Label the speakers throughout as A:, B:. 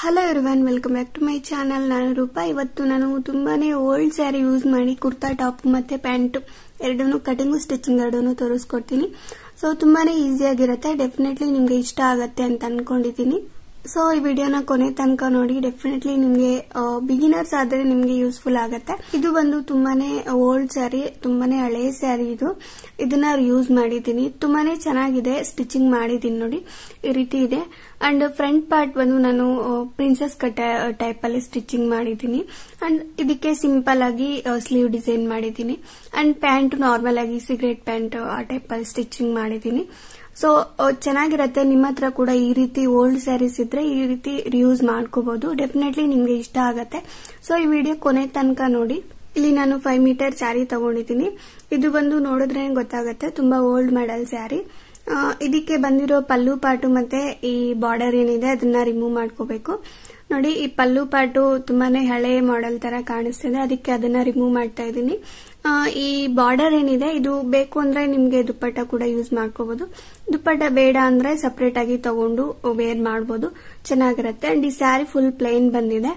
A: hello everyone welcome back to my channel ನಾನು ರೂಪಾ ಇವತ್ತು ನಾನು ತುಂಬಾನೇ ಓಲ್ಡ್ ಸ್ಯಾರಿ ಯೂಸ್ ಮಾಡಿ ಕುರ್ತಾ ಟಾಪ್ ಮತ್ತೆ ಪ್ಯಾಂಟ್ ಎರಡನ್ನೂ ಕಟಿಂಗು ಸ್ಟಿಚಿಂಗ್ ಎರಡನ್ನೂ ತೋರಿಸ್ಕೊಡ್ತೀನಿ ಸೊ ತುಂಬಾನೇ ಈಸಿಯಾಗಿರುತ್ತೆ ಡೆಫಿನೆಟ್ಲಿ ನಿಮ್ಗೆ ಇಷ್ಟ ಆಗತ್ತೆ ಅಂತ ಅನ್ಕೊಂಡಿದ್ದೀನಿ ಸೊ ಈ ವಿಡಿಯೋನ ಕೊನೆ ತನಕ ನೋಡಿ ಡೆಫಿನೆಟ್ಲಿ ನಿಮಗೆ ಬಿಗಿನರ್ಸ್ ಆದರೆ ನಿಮಗೆ ಯೂಸ್ಫುಲ್ ಆಗುತ್ತೆ ಇದು ಬಂದು ತುಂಬಾನೇ ಓಲ್ಡ್ ಸ್ಯಾರಿ ತುಂಬಾನೇ ಹಳೆ ಸ್ಯಾರಿ ಇದು ಇದನ್ನ ಯೂಸ್ ಮಾಡಿದ್ದೀನಿ ತುಂಬಾನೇ ಚೆನ್ನಾಗಿದೆ ಸ್ಟಿಚಿಂಗ್ ಮಾಡಿದ್ದೀನಿ ನೋಡಿ ಈ ರೀತಿ ಇದೆ ಅಂಡ್ ಫ್ರಂಟ್ ಪಾರ್ಟ್ ಬಂದು ನಾನು ಪ್ರಿನ್ಸಸ್ ಕಟ್ ಟೈಪ್ ಅಲ್ಲಿ ಸ್ಟಿಚಿಂಗ್ ಮಾಡಿದ್ದೀನಿ ಅಂಡ್ ಇದಕ್ಕೆ ಸಿಂಪಲ್ ಆಗಿ ಸ್ಲೀವ್ ಡಿಸೈನ್ ಮಾಡಿದ್ದೀನಿ ಅಂಡ್ ಪ್ಯಾಂಟ್ ನಾರ್ಮಲ್ ಆಗಿ ಸಿಗರೇಟ್ ಪ್ಯಾಂಟ್ ಆ ಟೈಪ್ ಅಲ್ಲಿ ಸ್ಟಿಚಿಂಗ್ ಮಾಡಿದ್ದೀನಿ ಸೊ ಚೆನ್ನಾಗಿರತ್ತೆ ನಿಮ್ಮ ಹತ್ರ ಕೂಡ ಈ ರೀತಿ ಓಲ್ಡ್ ಸ್ಯಾರೀಸ್ ಇದ್ರೆ ಈ ರೀತಿ ರಿಯೂಸ್ ಮಾಡ್ಕೋಬಹುದು ಡೆಫಿನೆಟ್ಲಿ ನಿಮ್ಗೆ ಇಷ್ಟ ಆಗತ್ತೆ ಸೊ ಈ ವಿಡಿಯೋ ಕೊನೆ ತನಕ ನೋಡಿ ಇಲ್ಲಿ ನಾನು ಫೈವ್ ಮೀಟರ್ ಸ್ಯಾರಿ ತಗೊಂಡಿದ್ದೀನಿ ಇದು ಬಂದು ನೋಡಿದ್ರೆ ಗೊತ್ತಾಗುತ್ತೆ ತುಂಬಾ ಓಲ್ಡ್ ಮಾಡೆಲ್ ಸ್ಯಾರಿ ಇದಕ್ಕೆ ಬಂದಿರೋ ಪಲ್ಲು ಪಾಟು ಮತ್ತೆ ಈ ಬಾರ್ಡರ್ ಏನಿದೆ ಅದನ್ನ ರಿಮೂವ್ ಮಾಡ್ಕೋಬೇಕು ನೋಡಿ ಈ ಪಲ್ಲು ಪಾಟು ತುಂಬಾನೇ ಹಳೆ ಮಾಡೆಲ್ ತರ ಕಾಣಿಸ್ತಿದೆ ಅದಕ್ಕೆ ಅದನ್ನ ರಿಮೂವ್ ಮಾಡ್ತಾ ಇದ್ದೀನಿ ಈ ಬಾರ್ಡರ್ ಏನಿದೆ ಇದು ಬೇಕು ಅಂದ್ರೆ ನಿಮ್ಗೆ ದುಪ್ಪಟ್ಟ ಕೂಡ ಯೂಸ್ ಮಾಡ್ಕೋಬಹುದು ದುಪ್ಪಟ್ಟ ಬೇಡ ಅಂದ್ರೆ ಸಪರೇಟ್ ಆಗಿ ತಗೊಂಡು ವೇರ್ ಮಾಡಬಹುದು ಚೆನ್ನಾಗಿರುತ್ತೆ ಅಂಡ್ ಈ ಸ್ಯಾರಿ ಫುಲ್ ಪ್ಲೇನ್ ಬಂದಿದೆ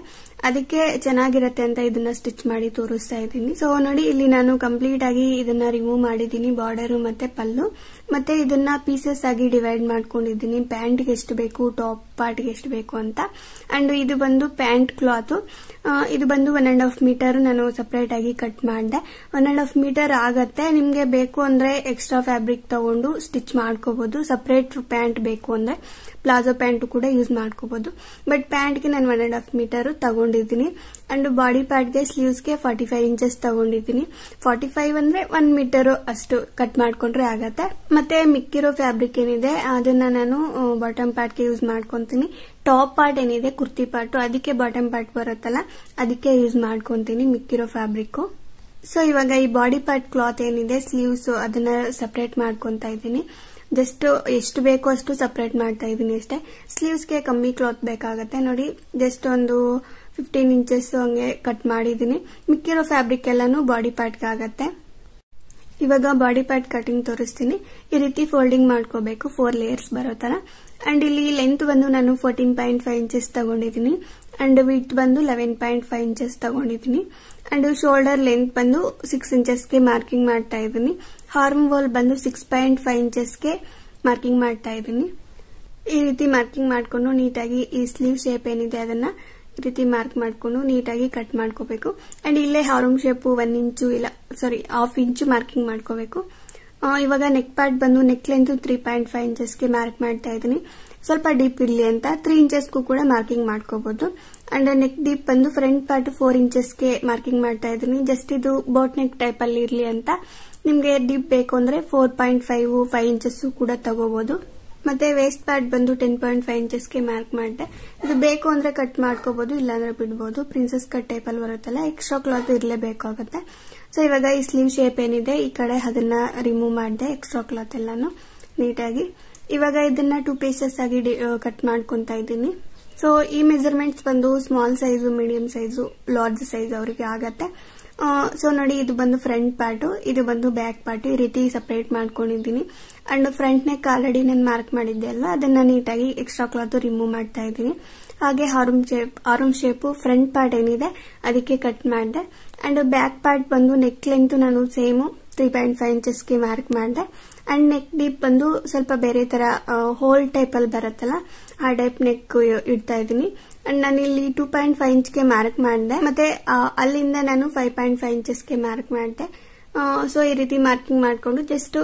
A: ಅದಕ್ಕೆ ಚೆನ್ನಾಗಿರತ್ತೆ ಅಂತ ಇದನ್ನ ಸ್ಟಿಚ್ ಮಾಡಿ ತೋರಿಸ್ತಾ ಇದ್ದೀನಿ ಸೊ ನೋಡಿ ಇಲ್ಲಿ ನಾನು ಕಂಪ್ಲೀಟ್ ಆಗಿ ಇದನ್ನ ರಿಮೂವ್ ಮಾಡಿದ್ದೀನಿ ಬಾರ್ಡರ್ ಮತ್ತೆ ಪಲ್ಲು ಮತ್ತೆ ಇದನ್ನ ಪೀಸಸ್ ಆಗಿ ಡಿವೈಡ್ ಮಾಡ್ಕೊಂಡಿದ್ದೀನಿ ಪ್ಯಾಂಟ್ಗೆ ಎಷ್ಟು ಬೇಕು ಟಾಪ್ ಪಾರ್ಟ್ಗೆ ಎಷ್ಟು ಬೇಕು ಅಂತ ಅಂಡ್ ಇದು ಬಂದು ಪ್ಯಾಂಟ್ ಕ್ಲಾತು ಇದು ಬಂದು ಒನ್ ಆ್ಯಂಡ್ ಹಾಫ್ ಮೀಟರ್ ನಾನು ಸಪ್ರೇಟ್ ಆಗಿ ಕಟ್ ಮಾಡಿದೆ ಒನ್ ಆ್ಯಂಡ್ ಹಾಫ್ ಮೀಟರ್ ಆಗತ್ತೆ ನಿಮಗೆ ಬೇಕು ಅಂದ್ರೆ ಎಕ್ಸ್ಟ್ರಾ ಫ್ಯಾಬ್ರಿಕ್ ತಗೊಂಡು ಸ್ಟಿಚ್ ಮಾಡ್ಕೋಬಹುದು ಸಪ್ರೇಟ್ ಪ್ಯಾಂಟ್ ಬೇಕು ಅಂದ್ರೆ ಪ್ಲಾಜೋ ಪ್ಯಾಂಟ್ ಕೂಡ ಯೂಸ್ ಮಾಡ್ಕೋಬಹುದು ಬಟ್ ಪ್ಯಾಂಟ್ಗೆ ನಾನು ಒನ್ ಆ್ಯಂಡ್ ಹಾಫ್ ಮೀಟರ್ ತಗೊಂಡಿದ್ದೀನಿ ಅಂಡ್ ಬಾಡಿ ಗೆ ಸ್ಲೀವ್ಸ್ಗೆ ಫಾರ್ಟಿ ಫೈವ್ ಇಂಚಸ್ ತಗೊಂಡಿದ್ದೀನಿ ಫಾರ್ಟಿ ಫೈವ್ ಅಂದ್ರೆ ಒನ್ ಮೀಟರ್ ಅಷ್ಟು ಕಟ್ ಮಾಡ್ಕೊಂಡ್ರೆ ಆಗತ್ತೆ ಮತ್ತೆ ಮಿಕ್ಕಿರೋ ಫ್ಯಾಬ್ರಿಕ್ ಏನಿದೆ ಅದನ್ನ ನಾನು ಬಾಟಮ್ ಗೆ ಯೂಸ್ ಮಾಡ್ಕೊಂತೀನಿ ಟಾಪ್ ಪಾರ್ಟ್ ಏನಿದೆ ಕುರ್ತಿ ಪಾರ್ಟ್ ಅದಕ್ಕೆ ಬಾಟಮ್ ಪಾರ್ಟ್ ಬರುತ್ತಲ್ಲ ಅದಕ್ಕೆ ಯೂಸ್ ಮಾಡ್ಕೊಂತೀನಿ ಮಿಕ್ಕಿರೋ ಫ್ಯಾಬ್ರಿಕ್ ಸೊ ಇವಾಗ ಈ ಬಾಡಿ ಪಾರ್ಟ್ ಕ್ಲಾತ್ ಏನಿದೆ ಸ್ಲೀವ್ಸ್ ಅದನ್ನ ಸಪ್ರೇಟ್ ಮಾಡ್ಕೊಂತ ಇದ್ದೀನಿ ಜಸ್ಟ್ ಎಷ್ಟು ಬೇಕೋ ಅಷ್ಟು ಸಪ್ರೇಟ್ ಮಾಡ್ತಾ ಇದ್ದೀನಿ ಅಷ್ಟೇ ಸ್ಲೀವ್ಸ್ಗೆ ಕಮ್ಮಿ ಕ್ಲಾತ್ ಬೇಕಾಗತ್ತೆ ನೋಡಿ ಜಸ್ಟ್ ಒಂದು ಫಿಫ್ಟೀನ್ ಇಂಚಸ್ ಹಂಗೆ ಕಟ್ ಮಾಡಿದೀನಿ ಮಿಕ್ಕಿರೋ ಫ್ಯಾಬ್ರಿಕ್ ಎಲ್ಲಾನು ಬಾಡಿ ಪಾರ್ಟ್ಗೆ ಆಗತ್ತೆ ಇವಾಗ ಬಾಡಿ ಪಾರ್ಟ್ ಕಟಿಂಗ್ ತೋರಿಸ್ತೀನಿ ಈ ರೀತಿ ಫೋಲ್ಡಿಂಗ್ ಮಾಡ್ಕೋಬೇಕು ಫೋರ್ ಲೇಯರ್ಸ್ ಬರೋ ತರ ಅಂಡ್ ಇಲ್ಲಿ ಲೆಂತ್ ಬಂದು ನಾನು ಫೋರ್ಟೀನ್ ಪಾಯಿಂಟ್ ಫೈವ್ ಇಂಚಸ್ ತಗೊಂಡಿದ್ದೀನಿ ಅಂಡ್ ವಿತ್ ಬಂದು ಲೆವೆನ್ ಪಾಯಿಂಟ್ ಫೈವ್ ಇಂಚಸ್ ತಗೊಂಡಿದ್ದೀನಿ ಅಂಡ್ ಶೋಲ್ಡರ್ ಲೆಂತ್ ಬಂದು ಸಿಕ್ಸ್ ಇಂಚಸ್ಗೆ ಮಾರ್ಕಿಂಗ್ ಮಾಡ್ತಾ ಇದ್ದೀನಿ ಹಾರ್ಮ್ ವಾಲ್ ಬಂದು ಸಿಕ್ಸ್ ಪಾಯಿಂಟ್ ಫೈವ್ ಇಂಚಸ್ಗೆ ಮಾರ್ಕಿಂಗ್ ಮಾಡ್ತಾ ಇದ್ದೀನಿ ಈ ರೀತಿ ಮಾರ್ಕಿಂಗ್ ಮಾಡಿಕೊಂಡು ನೀಟಾಗಿ ಈ ಸ್ಲೀವ್ ಶೇಪ್ ಏನಿದೆ ಅದನ್ನ ರೀತಿ ಮಾರ್ಕ್ ಮಾಡಿಕೊಂಡು ನೀಟಾಗಿ ಕಟ್ ಮಾಡ್ಕೋಬೇಕು ಅಂಡ್ ಇಲ್ಲೇ ಹಾರಮ್ ಶೇಪು ಒನ್ ಇಂಚು ಇಲ್ಲ ಸಾರಿ ಹಾಫ್ ಇಂಚು ಮಾರ್ಕಿಂಗ್ ಮಾಡ್ಕೋಬೇಕು ಇವಾಗ ನೆಕ್ ಪಾರ್ಟ್ ಬಂದು neck length three point five ಇಂಚಸ್ಗೆ ಮಾರ್ಕ್ ಮಾಡ್ತಾ ಇದ್ದೀನಿ ಸ್ವಲ್ಪ ಡೀಪ್ ಇರಲಿ ಅಂತ ತ್ರೀ ಇಂಚಸ್ಗೂ ಕೂಡ ಮಾರ್ಕಿಂಗ್ ಮಾಡ್ಕೋಬಹುದು ಅಂಡ್ ನೆಕ್ ಡೀಪ್ ಬಂದು ಫ್ರಂಟ್ ಪಾರ್ಟ್ ಫೋರ್ ಇಂಚಸ್ಗೆ ಮಾರ್ಕಿಂಗ್ ಮಾಡ್ತಾ ಇದ್ದೀನಿ ಜಸ್ಟ್ ಇದು ಬೋಟ್ ನೆಕ್ ಟೈಪ್ ಅಲ್ಲಿ ಇರಲಿ ಅಂತ ನಿಮಗೆ ಡೀಪ್ ಬೇಕು ಅಂದ್ರೆ four point five five inches ಕೂಡ ತಗೋಬಹುದು ಮತ್ತೆ ವೇಸ್ಟ್ ಪ್ಯಾಡ್ ಬಂದು ಟೆನ್ ಪಾಯಿಂಟ್ ಫೈವ್ ಗೆ ಮಾರ್ಕ್ ಮಾಡಿದೆ ಇದು ಬೇಕು ಅಂದ್ರೆ ಕಟ್ ಮಾಡ್ಕೋಬಹುದು ಇಲ್ಲಾಂದ್ರೆ ಬಿಡಬಹುದು ಪ್ರಿನ್ಸಸ್ ಕಟ್ ಟೈಪ್ ಅಲ್ಲಿ ಬರುತ್ತಲ್ಲ ಎಕ್ಸ್ಟ್ರಾ ಕ್ಲಾತ್ ಬೇಕಾಗುತ್ತೆ ಸೊ ಇವಾಗ ಈ ಸ್ಲೀವ್ ಶೇಪ್ ಏನಿದೆ ಈ ಕಡೆ ಅದನ್ನ ರಿಮೂವ್ ಮಾಡಿದೆ ಎಕ್ಸ್ಟ್ರಾ ಕ್ಲಾತ್ ಎಲ್ಲಾನು ನೀಟಾಗಿ ಇವಾಗ ಇದನ್ನ ಟೂ ಪೀಸಸ್ ಆಗಿ ಕಟ್ ಮಾಡ್ಕೊಂತ ಇದ್ದೀನಿ ಸೊ ಈ ಮೆಜರ್ಮೆಂಟ್ಸ್ ಬಂದು small size medium size large size ಅವರಿಗೆ ಆಗತ್ತೆ ಸೊ ನೋಡಿ ಇದು ಬಂದು ಫ್ರಂಟ್ ಪಾರ್ಟ್ ಇದು ಬಂದು ಬ್ಯಾಕ್ ಪಾರ್ಟ್ ಈ ರೀತಿ ಸಪ್ರೇಟ್ ಮಾಡ್ಕೊಂಡಿದ್ದೀನಿ ಅಂಡ್ ಫ್ರಂಟ್ ನೆಕ್ ಆಲ್ರೆಡಿ ನಾನು ಮಾರ್ಕ್ ಮಾಡಿದ್ದೆ ಅಲ್ಲ ಅದನ್ನ ನೀಟಾಗಿ ಎಕ್ಸ್ಟ್ರಾ ಕ್ಲಾತ್ ರಿಮೂವ್ ಮಾಡ್ತಾ ಇದ್ದೀನಿ ಹಾಗೆ arm shape arm shape front part ಏನಿದೆ ಅದಕ್ಕೆ ಕಟ್ ಮಾಡಿದೆ ಅಂಡ್ ಬ್ಯಾಕ್ ಪಾರ್ಟ್ ಬಂದು ನೆಕ್ ಲೆಂತ್ ನಾನು ಸೇಮು ತ್ರೀ ಪಾಯಿಂಟ್ ಫೈವ್ ಇಂಚಸ್ಗೆ ಮಾರ್ಕ್ ಮಾಡಿದೆ ಅಂಡ್ ನೆಕ್ ಡೀಪ್ ಬಂದು ಸ್ವಲ್ಪ ಬೇರೆ ತರ ಹೋಲ್ ಟೈಪ್ ಅಲ್ಲಿ ಬರುತ್ತಲ್ಲ ಆ ಟೈಪ್ ನೆಕ್ ಇಡ್ತಾ ಇದ್ದೀನಿ ಅಂಡ್ ನಾನು ಇಲ್ಲಿ ಟೂ ಪಾಯಿಂಟ್ ಫೈವ್ ಇಂಚ್ಗೆ ಮಾರ್ಕ್ ಮಾಡಿದೆ ಮತ್ತೆ ಅಲ್ಲಿಂದ ನಾನು ಫೈವ್ ಪಾಯಿಂಟ್ ಫೈವ್ ಇಂಚಸ್ಗೆ ಮಾರ್ಕ್ ಮಾಡಿದೆ ಸೊ ಈ ರೀತಿ ಮಾರ್ಕಿಂಗ್ ಮಾಡಿಕೊಂಡು ಜಸ್ಟ್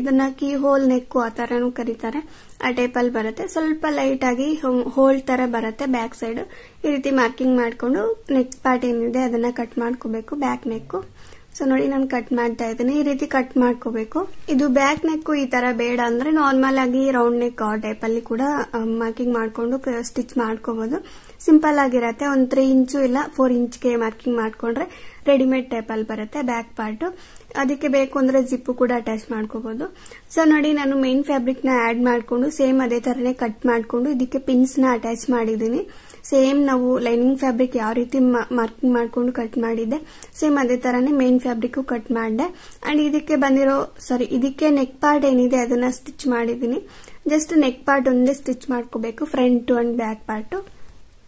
A: ಇದನ್ನ ಕೀ ಹೋಲ್ ನೆಕ್ಕು ಆ ತರನು ಕರೀತಾರೆ ಆ ಟೈಪಲ್ಲಿ ಬರುತ್ತೆ ಸ್ವಲ್ಪ ಲೈಟ್ ಆಗಿ ಹೋಲ್ ತರ ಬರುತ್ತೆ ಬ್ಯಾಕ್ ಸೈಡ್ ಈ ರೀತಿ ಮಾರ್ಕಿಂಗ್ ಮಾಡಿಕೊಂಡು ನೆಕ್ ಪಾರ್ಟ್ ಏನಿದೆ ಅದನ್ನ ಕಟ್ ಮಾಡ್ಕೋಬೇಕು ಬ್ಯಾಕ್ ನೆಕ್ಕು ಸೊ ನೋಡಿ ನಾನು ಕಟ್ ಮಾಡ್ತಾ ಇದ್ದೀನಿ ಈ ರೀತಿ ಕಟ್ ಮಾಡ್ಕೋಬೇಕು ಇದು ಬ್ಯಾಕ್ ನೆಕ್ಕು ಈ ತರ ಬೇಡ ಅಂದ್ರೆ ನಾರ್ಮಲ್ ಆಗಿ ರೌಂಡ್ ನೆಕ್ ಆ ಟೈಪ್ ಅಲ್ಲಿ ಕೂಡ ಮಾರ್ಕಿಂಗ್ ಮಾಡ್ಕೊಂಡು ಸ್ಟಿಚ್ ಮಾಡ್ಕೋಬಹುದು ಸಿಂಪಲ್ ಆಗಿರತ್ತೆ ಒಂದ್ ತ್ರೀ ಇಂಚು ಇಲ್ಲ ಫೋರ್ ಇಂಚ್ಗೆ ಮಾರ್ಕಿಂಗ್ ಮಾಡ್ಕೊಂಡ್ರೆ ರೆಡಿಮೇಡ್ ಅಲ್ಲಿ ಬರುತ್ತೆ ಬ್ಯಾಕ್ ಪಾರ್ಟ್ ಅದಕ್ಕೆ ಬೇಕು ಅಂದ್ರೆ ಜಿಪ್ ಕೂಡ ಅಟ್ಯಾಚ್ ಮಾಡ್ಕೋಬಹುದು ಸೊ ನೋಡಿ ನಾನು ಮೇನ್ ಫ್ಯಾಬ್ರಿಕ್ ನ ಆಡ್ ಮಾಡಿಕೊಂಡು ಸೇಮ್ ಅದೇ ತರನೇ ಕಟ್ ಮಾಡಿಕೊಂಡು ಇದಕ್ಕೆ ಪಿನ್ಸ್ ನ ಅಟ್ಯಾಚ್ ಮಾಡಿದ್ದೀನಿ ಸೇಮ್ ನಾವು ಲೈನಿಂಗ್ ಫ್ಯಾಬ್ರಿಕ್ ಯಾವ ರೀತಿ ಮಾರ್ಕಿಂಗ್ ಮಾಡ್ಕೊಂಡು ಕಟ್ ಮಾಡಿದ್ದೆ ಸೇಮ್ ಅದೇ ತರನೇ ಮೇನ್ ಫ್ಯಾಬ್ರಿಕ್ ಕಟ್ ಮಾಡಿದೆ ಅಂಡ್ ಇದಕ್ಕೆ ಬಂದಿರೋ ಸಾರಿ ಇದಕ್ಕೆ ನೆಕ್ ಪಾರ್ಟ್ ಏನಿದೆ ಅದನ್ನ ಸ್ಟಿಚ್ ಮಾಡಿದೀನಿ ಜಸ್ಟ್ ನೆಕ್ ಪಾರ್ಟ್ ಒಂದೇ ಸ್ಟಿಚ್ ಮಾಡ್ಕೋಬೇಕು front and back part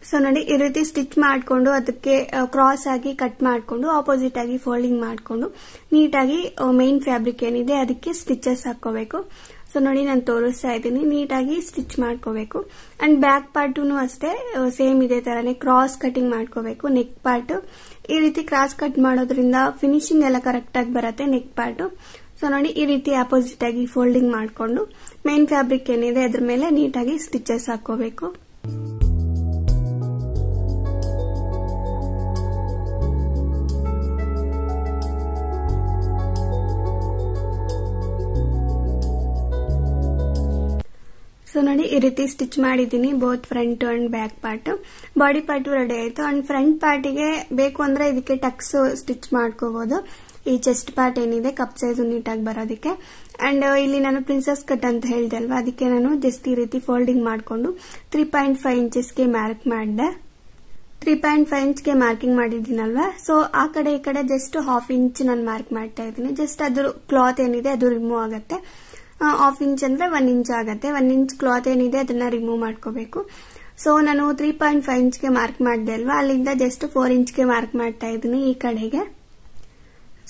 A: so ನೋಡಿ ಈ ರೀತಿ ಸ್ಟಿಚ್ ಮಾಡಿಕೊಂಡು ಅದಕ್ಕೆ ಕ್ರಾಸ್ ಆಗಿ ಕಟ್ ಮಾಡಿಕೊಂಡು ಆಪೋಸಿಟ್ ಆಗಿ ಫೋಲ್ಡಿಂಗ್ ಮಾಡಿಕೊಂಡು ನೀಟಾಗಿ ಮೈನ್ ಫ್ಯಾಬ್ರಿಕ್ ಏನಿದೆ ಅದಕ್ಕೆ ಸ್ಟಿಚಸ್ ಹಾಕೋಬೇಕು ಸೊ ನೋಡಿ ನಾನು ತೋರಿಸ್ತಾ ಇದ್ದೀನಿ ನೀಟಾಗಿ ಸ್ಟಿಚ್ ಮಾಡ್ಕೋಬೇಕು ಅಂಡ್ ಬ್ಯಾಕ್ ಪಾರ್ಟೂ ಅಷ್ಟೇ ಸೇಮ್ ಇದೇ ತರನೇ ಕ್ರಾಸ್ ಕಟಿಂಗ್ ಮಾಡ್ಕೋಬೇಕು ನೆಕ್ ಪಾರ್ಟ್ ಈ ರೀತಿ ಕ್ರಾಸ್ ಕಟ್ ಮಾಡೋದ್ರಿಂದ ಫಿನಿಶಿಂಗ್ ಎಲ್ಲ ಕರೆಕ್ಟ್ ಆಗಿ ಬರುತ್ತೆ ನೆಕ್ ಪಾರ್ಟ್ ಸೊ ನೋಡಿ ಈ ರೀತಿ ಅಪೋಸಿಟ್ ಆಗಿ ಫೋಲ್ಡಿಂಗ್ ಮಾಡಿಕೊಂಡು ಮೇನ್ ಫ್ಯಾಬ್ರಿಕ್ ಏನಿದೆ ಅದ್ರ ಮೇಲೆ ನೀಟಾಗಿ ಸ್ಟಿಚಸ್ ಹಾಕೋಬೇಕು ಸೊ ನೋಡಿ ಈ ರೀತಿ ಸ್ಟಿಚ್ ಮಾಡಿದ್ದೀನಿ both front and back part body part ready ಆಯಿತು ಅಂಡ್ ಫ್ರಂಟ್ ಪಾರ್ಟಿಗೆ ಬೇಕು ಅಂದ್ರೆ ಇದಕ್ಕೆ ಟಕ್ಸ್ ಸ್ಟಿಚ್ ಮಾಡ್ಕೋಬಹುದು ಈ ಚೆಸ್ಟ್ ಪಾರ್ಟ್ ಏನಿದೆ ಕಪ್ ಸೈಜ್ ನೀಟಾಗಿ ಬರೋದಕ್ಕೆ ಅಂಡ್ uh, ಇಲ್ಲಿ ನಾನು ಪ್ರಿನ್ಸಸ್ ಕಟ್ ಅಂತ ಹೇಳಿದೆ ಅಲ್ವಾ ಅದಕ್ಕೆ ನಾನು ಜಸ್ಟ್ ಈ ರೀತಿ ಫೋಲ್ಡಿಂಗ್ ಮಾಡಿಕೊಂಡು ತ್ರೀ ಪಾಯಿಂಟ್ ಫೈವ್ ಇಂಚಸ್ಗೆ ಮಾರ್ಕ್ ಮಾಡಿದೆ ತ್ರೀ ಪಾಯಿಂಟ್ ಫೈವ್ ಇಂಚ್ಗೆ ಮಾರ್ಕಿಂಗ್ ಮಾಡಿದ್ದೀನಲ್ವಾ ಸೊ ಆ ಕಡೆ ಈ ಕಡೆ ಜಸ್ಟ್ ಹಾಫ್ ಇಂಚ್ ನಾನು ಮಾರ್ಕ್ ಮಾಡ್ತಾ ಇದ್ದೀನಿ ಜಸ್ಟ್ ಅದ್ರ ಕ್ಲಾತ್ ಏನಿದೆ ಅದು ರಿಮೂವ್ ಆಗುತ್ತೆ ಹಾಫ್ ಇಂಚ್ ಅಂದ್ರೆ ಒನ್ ಇಂಚ್ ಆಗುತ್ತೆ ಒನ್ ಇಂಚ್ ಕ್ಲಾತ್ ಏನಿದೆ ಅದನ್ನ ರಿಮೂವ್ ಮಾಡ್ಕೋಬೇಕು ಸೊ ನಾನು ತ್ರೀ ಪಾಯಿಂಟ್ ಫೈವ್ ಇಂಚ್ಗೆ ಮಾರ್ಕ್ ಮಾಡಿದೆ ಅಲ್ವಾ ಅಲ್ಲಿಂದ ಜಸ್ಟ್ ಫೋರ್ ಇಂಚ್ಗೆ ಮಾರ್ಕ್ ಮಾಡ್ತಾ ಇದ್ದೀನಿ ಈ ಕಡೆಗೆ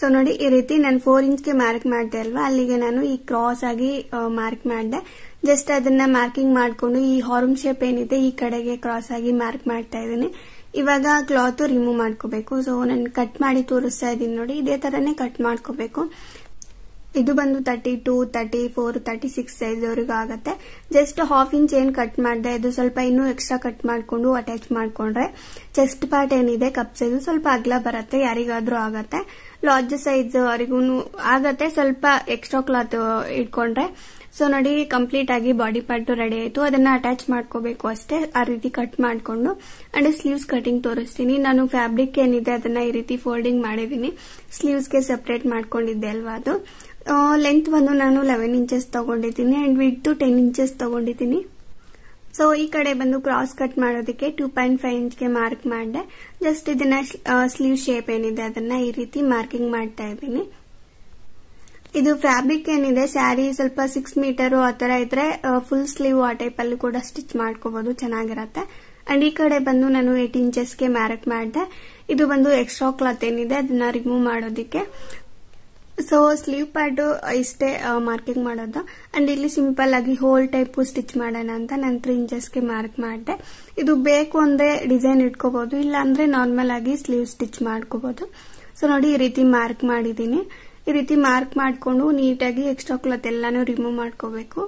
A: ಸೊ ನೋಡಿ ಈ ರೀತಿ ನಾನು ಫೋರ್ ಇಂಚ್ಗೆ ಮಾರ್ಕ್ ಮಾಡಿದೆ ಅಲ್ವಾ ಅಲ್ಲಿಗೆ ನಾನು ಈ ಕ್ರಾಸ್ ಆಗಿ ಮಾರ್ಕ್ ಮಾಡಿದೆ ಜಸ್ಟ್ ಅದನ್ನ ಮಾರ್ಕಿಂಗ್ ಮಾಡಿಕೊಂಡು ಈ ಹಾರ್ಮ್ ಶೇಪ್ ಏನಿದೆ ಈ ಕಡೆಗೆ ಕ್ರಾಸ್ ಆಗಿ ಮಾರ್ಕ್ ಮಾಡ್ತಾ ಇದೀನಿ ಇವಾಗ ಕ್ಲಾತ್ ರಿಮೂವ್ ಮಾಡ್ಕೋಬೇಕು ಸೊ ನಾನು ಕಟ್ ಮಾಡಿ ತೋರಿಸ್ತಾ ಇದ್ದೀನಿ ನೋಡಿ ಇದೇ ತರನೇ ಕಟ್ ಮಾಡ್ಕೋಬೇಕು ಇದು ಬಂದು thirty two thirty four thirty six ಸೈಜ್ವರೆಗೂ ಆಗುತ್ತೆ ಜಸ್ಟ್ ಹಾಫ್ ಇಂಚ್ ಏನ್ ಕಟ್ ಮಾಡಿದೆ ಅದು ಸ್ವಲ್ಪ ಇನ್ನೂ ಎಕ್ಸ್ಟ್ರಾ ಕಟ್ ಮಾಡಿಕೊಂಡು ಅಟ್ಯಾಚ್ ಮಾಡಿಕೊಂಡ್ರೆ ಚೆಸ್ಟ್ ಪಾರ್ಟ್ ಏನಿದೆ ಕಪ್ ಸೈಜ್ ಸ್ವಲ್ಪ ಅಗ್ಲ ಬರುತ್ತೆ ಯಾರಿಗಾದ್ರೂ ಆಗತ್ತೆ ಲಾರ್ಜ್ ಸೈಜ್ ಅವರಿಗೂ ಆಗತ್ತೆ ಸ್ವಲ್ಪ ಎಕ್ಸ್ಟ್ರಾ ಕ್ಲಾತ್ ಇಟ್ಕೊಂಡ್ರೆ ಸೊ ನೋಡಿ ಕಂಪ್ಲೀಟ್ ಆಗಿ ಬಾಡಿ ಪಾರ್ಟ್ ರೆಡಿ ಆಯಿತು ಅದನ್ನ ಅಟ್ಯಾಚ್ ಮಾಡ್ಕೋಬೇಕು ಅಷ್ಟೇ ಆ ರೀತಿ ಕಟ್ ಮಾಡಿಕೊಂಡು ಅಂಡ್ ಸ್ಲೀವ್ಸ್ ಕಟಿಂಗ್ ತೋರಿಸ್ತೀನಿ ನಾನು ಫ್ಯಾಬ್ರಿಕ್ ಏನಿದೆ ಅದನ್ನ ಈ ರೀತಿ ಫೋಲ್ಡಿಂಗ್ ಮಾಡಿದೀನಿ ಸ್ಲೀವ್ಸ್ಗೆ ಸೆಪರೇಟ್ ಮಾಡ್ಕೊಂಡಿದ್ದೆ ಅಲ್ವಾ ಅದು ಲೆಂತ್ ಬಂದು ನಾನು ಲೆವೆನ್ ಇಂಚಸ್ ತಗೊಂಡಿದ್ದೀನಿ ಆ್ಯಂಡ್ ವಿಡ್ತು ಟೆನ್ ಇಂಚಸ್ ತಗೊಂಡಿದ್ದೀನಿ ಸೊ ಈ ಕಡೆ ಬಂದು ಕ್ರಾಸ್ ಕಟ್ ಮಾಡೋದಕ್ಕೆ ಟೂ ಪಾಯಿಂಟ್ ಫೈವ್ ಇಂಚ್ಗೆ ಮಾರ್ಕ್ ಮಾಡಿದೆ ಜಸ್ಟ್ ಇದನ್ನ ಸ್ಲೀವ್ ಶೇಪ್ ಏನಿದೆ ಅದನ್ನ ಈ ರೀತಿ ಮಾರ್ಕಿಂಗ್ ಮಾಡ್ತಾ ಇದ್ದೀನಿ ಇದು ಫ್ಯಾಬ್ರಿಕ್ ಏನಿದೆ ಸ್ಯಾರಿ ಸ್ವಲ್ಪ ಸಿಕ್ಸ್ ಮೀಟರು ಆ ಥರ ಇದ್ರೆ ಫುಲ್ ಸ್ಲೀವ್ ಆ ಟೈಪ್ ಅಲ್ಲಿ ಕೂಡ ಸ್ಟಿಚ್ ಮಾಡ್ಕೋಬಹುದು ಚೆನ್ನಾಗಿರತ್ತೆ ಅಂಡ್ ಈ ಕಡೆ ಬಂದು ನಾನು ಏಟ್ ಇಂಚಸ್ಗೆ ಮ್ಯಾರಕ್ ಮಾಡಿದೆ ಇದು ಬಂದು ಎಕ್ಸ್ಟ್ರಾ ಕ್ಲಾತ್ ಏನಿದೆ ಅದನ್ನ ರಿಮೂವ್ ಮಾಡೋದಕ್ಕೆ ಸೊ ಸ್ಲೀವ್ ಪ್ಯಾಡ್ ಇಷ್ಟೇ ಮಾರ್ಕಿಂಗ್ ಮಾಡೋದು ಅಂಡ್ ಇಲ್ಲಿ ಸಿಂಪಲ್ ಆಗಿ ಹೋಲ್ ಟೈಪ್ ಸ್ಟಿಚ್ ಮಾಡೋಣ ಅಂತ ನಾನು ತ್ರೀ ಇಂಚಸ್ಗೆ ಮಾರ್ಕ್ ಮಾಡಿದೆ ಇದು ಬೇಕು ಒಂದೇ ಡಿಸೈನ್ ಇಟ್ಕೋಬಹುದು ಇಲ್ಲ ಅಂದ್ರೆ ನಾರ್ಮಲ್ ಆಗಿ ಸ್ಲೀವ್ ಸ್ಟಿಚ್ ಮಾಡ್ಕೋಬಹುದು ಸೊ ನೋಡಿ ಈ ರೀತಿ ಮಾರ್ಕ್ ಮಾಡಿದೀನಿ ಈ ರೀತಿ ಮಾರ್ಕ್ ಮಾಡಿಕೊಂಡು ನೀಟಾಗಿ ಎಕ್ಸ್ಟ್ರಾ ಕ್ಲಾತ್ ಎಲ್ಲಾನು ರಿಮೂವ್ ಮಾಡ್ಕೋಬೇಕು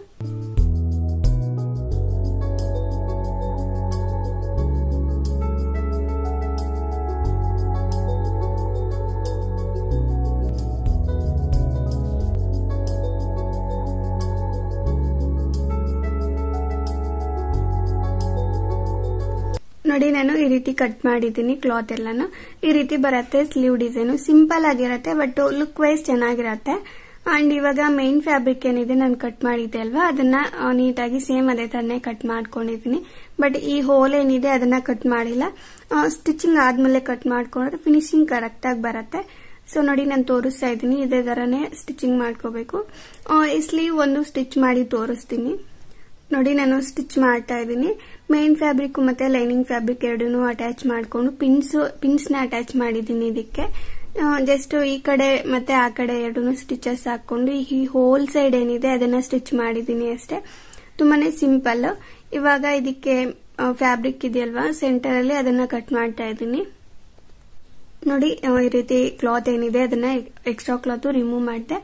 A: ಕಟ್ ಮಾಡಿದ್ದೀನಿ ಕ್ಲಾತ್ ಎಲ್ಲಾನು ಈ ರೀತಿ ಬರುತ್ತೆ ಸ್ಲೀವ್ ಡಿಸೈನು ಸಿಂಪಲ್ ಆಗಿರುತ್ತೆ ಬಟ್ ಲುಕ್ ವೈಸ್ ಚೆನ್ನಾಗಿರತ್ತೆ ಅಂಡ್ ಇವಾಗ ಮೈನ್ ಫ್ಯಾಬ್ರಿಕ್ ಏನಿದೆ ನಾನು ಕಟ್ ಮಾಡಿದ್ದೆ ಅಲ್ವಾ ಅದನ್ನ ನೀಟಾಗಿ ಸೇಮ್ ಅದೇ ತರನೇ ಕಟ್ ಮಾಡ್ಕೊಂಡಿದ್ದೀನಿ ಬಟ್ ಈ ಹೋಲ್ ಏನಿದೆ ಅದನ್ನ ಕಟ್ ಮಾಡಿಲ್ಲ ಸ್ಟಿಚಿಂಗ್ ಆದ್ಮೇಲೆ ಕಟ್ ಮಾಡ್ಕೊಂಡ್ರೆ ಫಿನಿಶಿಂಗ್ ಕರೆಕ್ಟ್ ಆಗಿ ಬರುತ್ತೆ ಸೊ ನೋಡಿ ನಾನು ತೋರಿಸ್ತಾ ಇದ್ದೀನಿ ಇದೇ ತರನೇ ಸ್ಟಿಚಿಂಗ್ ಮಾಡ್ಕೋಬೇಕು ಈ ಸ್ಲೀವ್ ಒಂದು ಸ್ಟಿಚ್ ಮಾಡಿ ತೋರಿಸ್ತೀನಿ ನೋಡಿ ನಾನು ಸ್ಟಿಚ್ ಮಾಡ್ತಾ ಇದ್ದೀನಿ ಮೇನ್ ಫ್ಯಾಬ್ರಿಕ್ ಮತ್ತೆ ಲೈನಿಂಗ್ ಫ್ಯಾಬ್ರಿಕ್ ಎರಡೂ ಅಟ್ಯಾಚ್ ಮಾಡಿಕೊಂಡು ಪಿನ್ಸ್ ಪಿನ್ಸ್ ನ ಅಟ್ಯಾಚ್ ಮಾಡಿದ್ದೀನಿ ಇದಕ್ಕೆ ಜಸ್ಟ್ ಈ ಕಡೆ ಮತ್ತೆ ಆ ಕಡೆ ಎರಡೂ ಸ್ಟಿಚಸ್ ಹಾಕೊಂಡು ಈ ಹೋಲ್ ಸೈಡ್ ಏನಿದೆ ಅದನ್ನ ಸ್ಟಿಚ್ ಮಾಡಿದ್ದೀನಿ ಅಷ್ಟೇ ತುಂಬಾನೇ ಸಿಂಪಲ್ ಇವಾಗ ಇದಕ್ಕೆ ಫ್ಯಾಬ್ರಿಕ್ ಇದೆಯಲ್ವಾ ಸೆಂಟರ್ ಅಲ್ಲಿ ಅದನ್ನ ಕಟ್ ಮಾಡ್ತಾ ಇದ್ದೀನಿ ನೋಡಿ ಈ ರೀತಿ ಕ್ಲಾತ್ ಏನಿದೆ ಅದನ್ನ ಎಕ್ಸ್ಟ್ರಾ ಕ್ಲಾತ್ ರಿಮೂವ್ ಮಾಡಿದೆ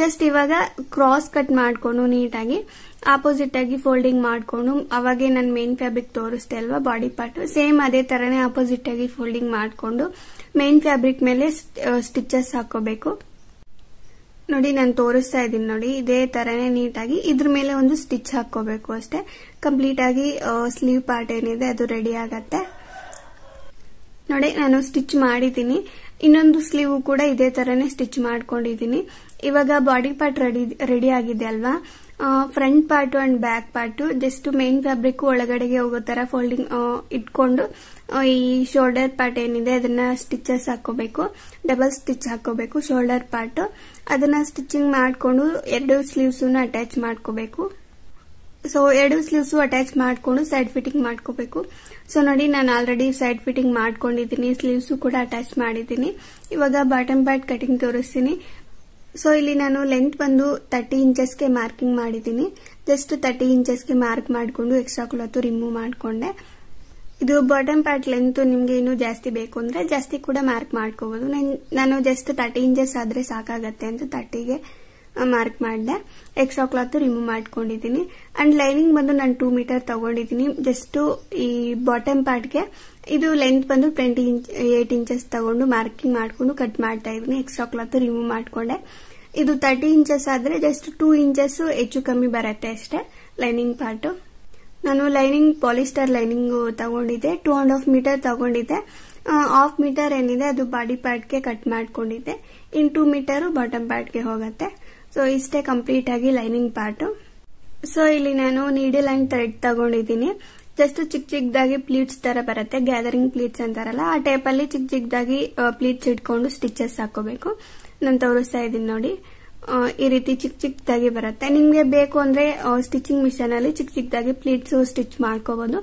A: ಜಸ್ಟ್ ಇವಾಗ ಕ್ರಾಸ್ ಕಟ್ ಮಾಡಿಕೊಂಡು ನೀಟಾಗಿ ಆಪೋಸಿಟ್ ಆಗಿ ಫೋಲ್ಡಿಂಗ್ ಮಾಡಿಕೊಂಡು ಅವಾಗೆ ನಾನು ಮೇನ್ ಫ್ಯಾಬ್ರಿಕ್ ತೋರಿಸ್ತೇ ಅಲ್ವಾ ಬಾಡಿ ಪಾರ್ಟ್ ಸೇಮ್ ಅದೇ ತರನೇ ಆಪೋಸಿಟ್ ಆಗಿ ಫೋಲ್ಡಿಂಗ್ ಮಾಡಿಕೊಂಡು ಮೇನ್ ಫ್ಯಾಬ್ರಿಕ್ ಮೇಲೆ ಸ್ಟಿಚಸ್ ಹಾಕೋಬೇಕು ನೋಡಿ ನಾನು ತೋರಿಸ್ತಾ ಇದ್ದೀನಿ ನೋಡಿ ಇದೇ ತರನೇ ನೀಟಾಗಿ ಇದ್ರ ಮೇಲೆ ಒಂದು ಸ್ಟಿಚ್ ಹಾಕೋಬೇಕು ಅಷ್ಟೇ ಕಂಪ್ಲೀಟ್ ಆಗಿ ಸ್ಲೀವ್ ಪಾರ್ಟ್ ಏನಿದೆ ಅದು ರೆಡಿ ಆಗತ್ತೆ ನೋಡಿ ನಾನು ಸ್ಟಿಚ್ ಮಾಡಿದ್ದೀನಿ ಇನ್ನೊಂದು ಸ್ಲೀವ್ ಕೂಡ ಇದೇ ತರನೇ ಸ್ಟಿಚ್ ಮಾಡ್ಕೊಂಡಿದ್ದೀನಿ ಇವಾಗ ಬಾಡಿ ಪಾರ್ಟ್ ರೆಡಿ ರೆಡಿ ಆಗಿದೆ ಅಲ್ವಾ front part and back part just main fabric ಒಳಗಡೆಗೆ ಹೋಗೋ ತರ ಫೋಲ್ಡಿಂಗ್ ಇಟ್ಕೊಂಡು ಈ ಶೋಲ್ಡರ್ ಪಾರ್ಟ್ ಏನಿದೆ ಅದನ್ನ ಸ್ಟಿಚಸ್ ಹಾಕೋಬೇಕು ಡಬಲ್ ಸ್ಟಿಚ್ ಹಾಕೋಬೇಕು ಶೋಲ್ಡರ್ ಪಾರ್ಟ್ ಅದನ್ನ ಸ್ಟಿಚಿಂಗ್ ಮಾಡಿಕೊಂಡು ಎರಡು ಸ್ಲೀವ್ಸ್ ಅಟ್ಯಾಚ್ ಮಾಡ್ಕೋಬೇಕು ಸೊ ಎರಡು ಸ್ಲೀವ್ಸು ಅಟ್ಯಾಚ್ ಮಾಡಿಕೊಂಡು ಸೈಡ್ ಫಿಟ್ಟಿಂಗ್ ಮಾಡ್ಕೋಬೇಕು ಸೊ ನೋಡಿ ನಾನು ಆಲ್ರೆಡಿ ಸೈಡ್ ಫಿಟ್ಟಿಂಗ್ ಮಾಡ್ಕೊಂಡಿದ್ದೀನಿ ಸ್ಲೀವ್ಸು ಕೂಡ ಅಟ್ಯಾಚ್ ಮಾಡಿದ್ದೀನಿ ಇವಾಗ ಬಾಟಮ್ ಪ್ಯಾಟ್ ಕಟಿಂಗ್ ತೋರಿಸ್ತೀನಿ ಸೊ ಇಲ್ಲಿ ನಾನು ಲೆಂತ್ ಬಂದು ತರ್ಟಿ ಇಂಚಸ್ಗೆ ಮಾರ್ಕಿಂಗ್ ಮಾಡಿದ್ದೀನಿ ಜಸ್ಟ್ ತರ್ಟಿ ಇಂಚಸ್ಗೆ ಮಾರ್ಕ್ ಮಾಡಿಕೊಂಡು ಎಕ್ಸ್ಟ್ರಾ ಕ್ಲಾತ್ ರಿಮೂವ್ ಮಾಡಿಕೊಂಡೆ ಇದು ಬಾಟಮ್ ಪಾರ್ಟ್ ಲೆಂತ್ ನಿಮಗೆ ಇನ್ನೂ ಜಾಸ್ತಿ ಬೇಕು ಅಂದ್ರೆ ಜಾಸ್ತಿ ಕೂಡ ಮಾರ್ಕ್ ಮಾಡ್ಕೋಬಹುದು ನಾನು ಜಸ್ಟ್ ತರ್ಟಿ ಇಂಚಸ್ ಆದ್ರೆ ಸಾಕಾಗತ್ತೆ ಅಂತ ತರ್ಟಿಗೆ ಮಾರ್ಕ್ ಮಾಡಿದೆ ಎಕ್ಸ್ಟ್ರಾ ಕ್ಲಾತ್ ರಿಮೂವ್ ಮಾಡ್ಕೊಂಡಿದ್ದೀನಿ ಅಂಡ್ ಲೈನಿಂಗ್ ಬಂದು ನಾನು ಟೂ ಮೀಟರ್ ತಗೊಂಡಿದ್ದೀನಿ ಜಸ್ಟ್ ಈ ಬಾಟಮ್ ಪಾರ್ಟ್ಗೆ ಇದು ಲೆಂತ್ ಬಂದು ಟ್ವೆಂಟಿ ಇಂಚ್ ಏಟ್ ಇಂಚಸ್ ತಗೊಂಡು ಮಾರ್ಕಿಂಗ್ ಮಾಡಿಕೊಂಡು ಕಟ್ ಮಾಡ್ತಾ ಇದ್ದೀನಿ ಎಕ್ಸ್ಟ್ರಾ ಕ್ಲಾತ್ ರಿಮೂವ್ ಮಾಡಿಕೊಂಡೆ ಇದು ತರ್ಟಿ ಇಂಚಸ್ ಆದರೆ ಜಸ್ಟ್ ಟೂ ಇಂಚಸ್ ಹೆಚ್ಚು ಕಮ್ಮಿ ಬರುತ್ತೆ ಅಷ್ಟೇ ಲೈನಿಂಗ್ ಪಾರ್ಟು ನಾನು ಲೈನಿಂಗ್ ಪಾಲಿಸ್ಟರ್ ಲೈನಿಂಗ್ ತಗೊಂಡಿದ್ದೆ ಟೂ ಅಂಡ್ ಹಾಫ್ ಮೀಟರ್ ತಗೊಂಡಿದ್ದೆ ಹಾಫ್ ಮೀಟರ್ ಏನಿದೆ ಅದು ಬಾಡಿ ಗೆ ಕಟ್ ಮಾಡ್ಕೊಂಡಿದ್ದೆ ಇನ್ ಟೂ ಮೀಟರು ಬಾಟಮ್ ಪಾರ್ಟ್ಗೆ ಹೋಗುತ್ತೆ ಸೊ ಇಷ್ಟೇ ಕಂಪ್ಲೀಟ್ ಆಗಿ ಲೈನಿಂಗ್ ಪಾರ್ಟ್ ಸೊ ಇಲ್ಲಿ ನಾನು ನೀಡಲ್ ಅಂಡ್ ಥ್ರೆಡ್ ತಗೊಂಡಿದ್ದೀನಿ ಜಸ್ಟ್ ಚಿಕ್ಕ ಚಿಕ್ಕದಾಗಿ ಪ್ಲೀಟ್ಸ್ ತರ ಬರುತ್ತೆ ಗ್ಯಾದರಿಂಗ್ ಪ್ಲೀಟ್ಸ್ ಅಂತಾರಲ್ಲ ಆ ಟೈಪ್ ಅಲ್ಲಿ ಚಿಕ್ಕ ಚಿಕ್ಕದಾಗಿ ಪ್ಲೀಟ್ಸ್ ಇಟ್ಕೊಂಡು ಸ್ಟಿಚಸ್ ಹಾಕೋಬೇಕು ನಾನು ತೋರಿಸ್ತಾ ಇದ್ದೀನಿ ನೋಡಿ ಈ ರೀತಿ ಚಿಕ್ಕ ಚಿಕ್ಕದಾಗಿ ಬರುತ್ತೆ ನಿಮಗೆ ಬೇಕು ಅಂದ್ರೆ ಸ್ಟಿಚಿಂಗ್ ಮಿಷನ್ ಅಲ್ಲಿ ಚಿಕ್ಕ ಚಿಕ್ಕದಾಗಿ ಪ್ಲೀಟ್ಸ್ ಸ್ಟಿಚ್ ಮಾಡ್ಕೋಬಹುದು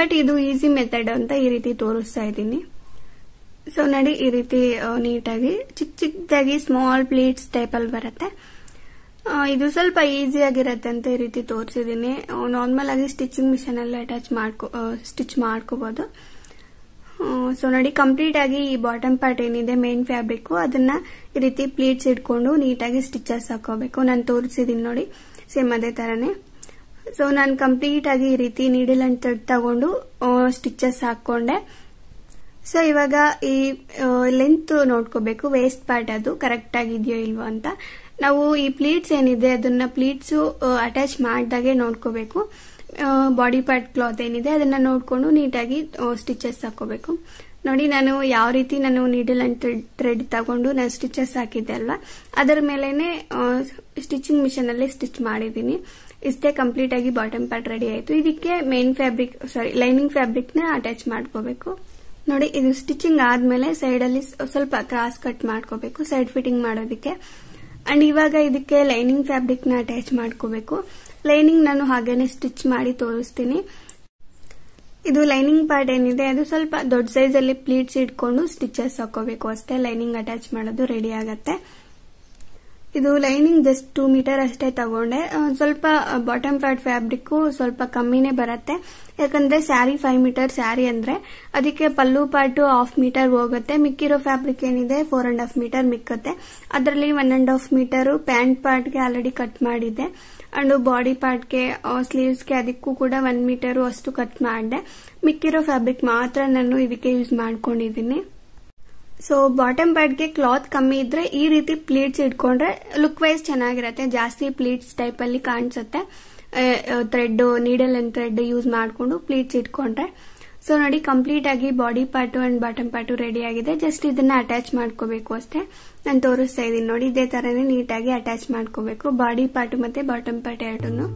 A: ಬಟ್ ಇದು ಈಸಿ ಮೆಥಡ್ ಅಂತ ಈ ರೀತಿ ತೋರಿಸ್ತಾ ಇದ್ದೀನಿ ಸೊ ನೋಡಿ ಈ ರೀತಿ ನೀಟಾಗಿ ಚಿಕ್ಕ ಚಿಕ್ಕದಾಗಿ ಸ್ಮಾಲ್ ಪ್ಲೀಟ್ಸ್ ಟೈಪ್ ಅಲ್ಲಿ ಬರುತ್ತೆ ಇದು ಸ್ವಲ್ಪ ಈಸಿ ಆಗಿರತ್ತೆ ಅಂತ ಈ ರೀತಿ ತೋರಿಸಿದ್ದೀನಿ ನಾರ್ಮಲ್ ಆಗಿ ಸ್ಟಿಚಿಂಗ್ ಮಿಷನ್ ಅಲ್ಲಿ ಅಟ್ಯಾಚ್ ಮಾಡ್ಕೊ ಸ್ಟಿಚ್ ಮಾಡ್ಕೋಬಹುದು ಸೊ ನೋಡಿ ಕಂಪ್ಲೀಟ್ ಆಗಿ ಈ ಬಾಟಮ್ ಪಾರ್ಟ್ ಏನಿದೆ ಮೇನ್ ಫ್ಯಾಬ್ರಿಕ್ ಅದನ್ನ ಈ ರೀತಿ ಪ್ಲೀಟ್ಸ್ ಇಟ್ಕೊಂಡು ನೀಟಾಗಿ ಸ್ಟಿಚಸ್ ಹಾಕೋಬೇಕು ನಾನು ತೋರಿಸಿದೀನಿ ನೋಡಿ ಸೇಮ್ ಅದೇ ತರನೇ ಸೊ ನಾನು ಕಂಪ್ಲೀಟ್ ಆಗಿ ಈ ರೀತಿ ನೀಡಲ್ ಅಂತ ತಗೊಂಡು ಸ್ಟಿಚಸ್ ಹಾಕೊಂಡೆ ಸೊ ಇವಾಗ ಈ ಲೆಂತ್ ನೋಡ್ಕೋಬೇಕು ವೇಸ್ಟ್ ಪಾರ್ಟ್ ಅದು ಕರೆಕ್ಟ್ ಆಗಿದೆಯೋ ಇಲ್ವೋ ಅಂತ ನಾವು ಈ ಪ್ಲೀಟ್ಸ್ ಏನಿದೆ ಅದನ್ನ ಪ್ಲೀಟ್ಸ್ ಅಟ್ಯಾಚ್ ಮಾಡಿದಾಗೆ ನೋಡ್ಕೋಬೇಕು ಬಾಡಿ ಪಾರ್ಟ್ ಕ್ಲಾತ್ ಏನಿದೆ ಅದನ್ನ ನೋಡ್ಕೊಂಡು ನೀಟಾಗಿ ಸ್ಟಿಚಸ್ ಹಾಕೋಬೇಕು ನೋಡಿ ನಾನು ಯಾವ ರೀತಿ ನಾನು ನೀಡಲ್ ಅಂಡ್ ಥ್ರೆಡ್ ತಗೊಂಡು ನಾನು ಸ್ಟಿಚಸ್ ಹಾಕಿದ್ದೆ ಅಲ್ವಾ ಅದರ ಮೇಲೆನೆ ಸ್ಟಿಚಿಂಗ್ ಮಿಷನ್ ಅಲ್ಲಿ ಸ್ಟಿಚ್ ಮಾಡಿದೀನಿ ಇಷ್ಟೇ ಕಂಪ್ಲೀಟ್ ಆಗಿ ಬಾಟಮ್ ಪಾರ್ಟ್ ರೆಡಿ ಆಯಿತು ಇದಕ್ಕೆ main fabric sorry lining fabric ನ ಅಟ್ಯಾಚ್ ಮಾಡ್ಕೋಬೇಕು ನೋಡಿ ಇದು ಸ್ಟಿಚಿಂಗ್ ಆದ್ಮೇಲೆ ಸೈಡ್ ಅಲ್ಲಿ ಸ್ವಲ್ಪ ಕ್ರಾಸ್ ಕಟ್ ಮಾಡ್ಕೋಬೇಕು ಸೈಡ್ ಫಿಟ್ಟಿಂಗ್ ಮಾಡೋದಕ್ಕೆ ಅಂಡ್ ಇವಾಗ ಇದಕ್ಕೆ ಲೈನಿಂಗ್ ಫ್ಯಾಬ್ರಿಕ್ ನ ಅಟ್ಯಾಚ್ ಮಾಡ್ಕೋಬೇಕು ಲೈನಿಂಗ್ ನಾನು ಹಾಗೇನೆ ಸ್ಟಿಚ್ ಮಾಡಿ ತೋರಿಸ್ತೀನಿ ಇದು ಲೈನಿಂಗ್ ಪಾರ್ಟ್ ಏನಿದೆ ಅದು ಸ್ವಲ್ಪ ದೊಡ್ಡ ಸೈಜ್ ಅಲ್ಲಿ ಪ್ಲೀಟ್ಸ್ ಇಟ್ಕೊಂಡು ಸ್ಟಿಚಸ್ ಹಾಕೋಬೇಕು ಅಷ್ಟೇ ಲೈನಿಂಗ್ ಅಟ್ಯಾಚ್ ಮಾಡೋದು ರೆಡಿ ಆಗತ್ತೆ ಇದು ಲೈನಿಂಗ್ ಜಸ್ಟ್ ಟೂ ಮೀಟರ್ ಅಷ್ಟೇ ತಗೊಂಡೆ ಸ್ವಲ್ಪ ಬಾಟಮ್ ಪಾರ್ಟ್ ಫ್ಯಾಬ್ರಿಕ್ ಸ್ವಲ್ಪ ಕಮ್ಮಿನೇ ಬರುತ್ತೆ ಯಾಕಂದ್ರೆ ಸ್ಯಾರಿ ಫೈವ್ ಮೀಟರ್ ಸ್ಯಾರಿ ಅಂದ್ರೆ ಅದಕ್ಕೆ ಪಲ್ಲು ಪಾರ್ಟು ಹಾಫ್ ಮೀಟರ್ ಹೋಗುತ್ತೆ ಮಿಕ್ಕಿರೋ ಫ್ಯಾಬ್ರಿಕ್ ಏನಿದೆ ಫೋರ್ ಅಂಡ್ ಹಾಫ್ ಮೀಟರ್ ಮಿಕ್ಕುತ್ತೆ ಅದರಲ್ಲಿ one and half metre pant ಪಾರ್ಟ್ಗೆ ಆಲ್ರೆಡಿ ಕಟ್ ಮಾಡಿದ್ದೆ ಅಂಡ್ ಬಾಡಿ ಪಾರ್ಟ್ಗೆ ಸ್ಲೀವ್ಸ್ಗೆ ಅದಕ್ಕೂ ಕೂಡ ಒನ್ ಮೀಟರ್ ಅಷ್ಟು ಕಟ್ ಮಾಡಿದೆ ಮಿಕ್ಕಿರೋ ಫ್ಯಾಬ್ರಿಕ್ ಮಾತ್ರ ನಾನು ಇದಕ್ಕೆ ಯೂಸ್ ಮಾಡ್ಕೊಂಡಿದ್ದೀನಿ ಸೊ ಬಾಟಮ್ ಪಾರ್ಟ್ಗೆ ಕ್ಲಾತ್ ಕಮ್ಮಿ ಇದ್ರೆ ಈ ರೀತಿ ಪ್ಲೀಟ್ಸ್ ಇಟ್ಕೊಂಡ್ರೆ ಲುಕ್ ವೈಸ್ ಚೆನ್ನಾಗಿರತ್ತೆ ಜಾಸ್ತಿ ಪ್ಲೀಟ್ಸ್ ಟೈಪ್ ಅಲ್ಲಿ ಕಾಣಿಸುತ್ತೆ thread needle and thread use ಮಾಡಿಕೊಂಡು ಪ್ಲೀಟ್ಸ್ ಇಟ್ಕೊಂಡ್ರೆ ಸೊ ನೋಡಿ ಕಂಪ್ಲೀಟ್ ಆಗಿ body part and bottom part ready ಆಗಿದೆ ಜಸ್ಟ್ ಇದನ್ನ ಅಟ್ಯಾಚ್ ಮಾಡ್ಕೋಬೇಕು ಅಷ್ಟೇ ನಾನು ತೋರಿಸ್ತಾ ಇದ್ದೀನಿ ನೋಡಿ ಇದೇ ತರನೇ ನೀಟಾಗಿ ಅಟ್ಯಾಚ್ ಮಾಡ್ಕೋಬೇಕು ಬಾಡಿ ಪಾರ್ಟ್ ಮತ್ತೆ ಬಾಟಮ್ ಪಾರ್ಟ್ ಎರಡನ್ನು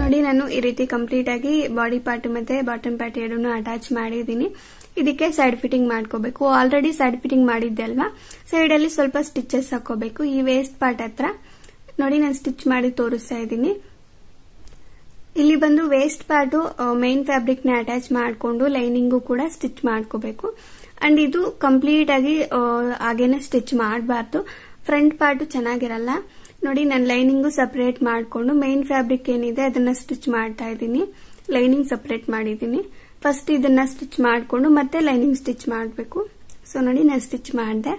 A: ನೋಡಿ ನಾನು ಈ ರೀತಿ ಕಂಪ್ಲೀಟ್ ಆಗಿ ಬಾಡಿ ಪಾರ್ಟ್ ಮತ್ತೆ ಬಾಟಮ್ ಪಾರ್ಟ್ ಎರಡನ್ನೂ ಅಟ್ಯಾಚ್ ಮಾಡಿದ್ದೀನಿ ಇದಕ್ಕೆ ಸೈಡ್ ಫಿಟ್ಟಿಂಗ್ ಮಾಡ್ಕೋಬೇಕು ಆಲ್ರೆಡಿ ಸೈಡ್ ಫಿಟ್ಟಿಂಗ್ ಮಾಡಿದ್ದೆ ಅಲ್ವಾ ಸೈಡ್ ಅಲ್ಲಿ ಸ್ವಲ್ಪ ಸ್ಟಿಚಸ್ ಹಾಕೋಬೇಕು ಈ ವೇಸ್ಟ್ ಪಾರ್ಟ್ ಹತ್ರ ನೋಡಿ ನಾನು ಸ್ಟಿಚ್ ಮಾಡಿ ತೋರಿಸ್ತಾ ಇದ್ದೀನಿ ಇಲ್ಲಿ ಬಂದು ವೇಸ್ಟ್ ಪಾರ್ಟ್ ಮೈನ್ ಫ್ಯಾಬ್ರಿಕ್ ನ ಅಟ್ಯಾಚ್ ಮಾಡಿಕೊಂಡು ಲೈನಿಂಗು ಕೂಡ ಸ್ಟಿಚ್ ಮಾಡ್ಕೋಬೇಕು ಅಂಡ್ ಇದು ಕಂಪ್ಲೀಟ್ ಆಗಿ ಹಾಗೇನೆ ಸ್ಟಿಚ್ ಮಾಡಬಾರ್ದು ಫ್ರಂಟ್ ಪಾರ್ಟ್ ಚೆನ್ನಾಗಿರಲ್ಲ ನೋಡಿ ನಾನು ಲೈನಿಂಗು ಸಪರೇಟ್ ಮಾಡಿಕೊಂಡು ಮೇನ್ ಫ್ಯಾಬ್ರಿಕ್ ಏನಿದೆ ಅದನ್ನ ಸ್ಟಿಚ್ ಮಾಡ್ತಾ ಇದ್ದೀನಿ ಲೈನಿಂಗ್ ಸಪರೇಟ್ ಮಾಡಿದ್ದೀನಿ ಫಸ್ಟ್ ಇದನ್ನ ಸ್ಟಿಚ್ ಮಾಡಿಕೊಂಡು ಮತ್ತೆ ಲೈನಿಂಗ್ ಸ್ಟಿಚ್ ಮಾಡಬೇಕು ಸೊ ನೋಡಿ ನಾನು ಸ್ಟಿಚ್ ಮಾಡಿದೆ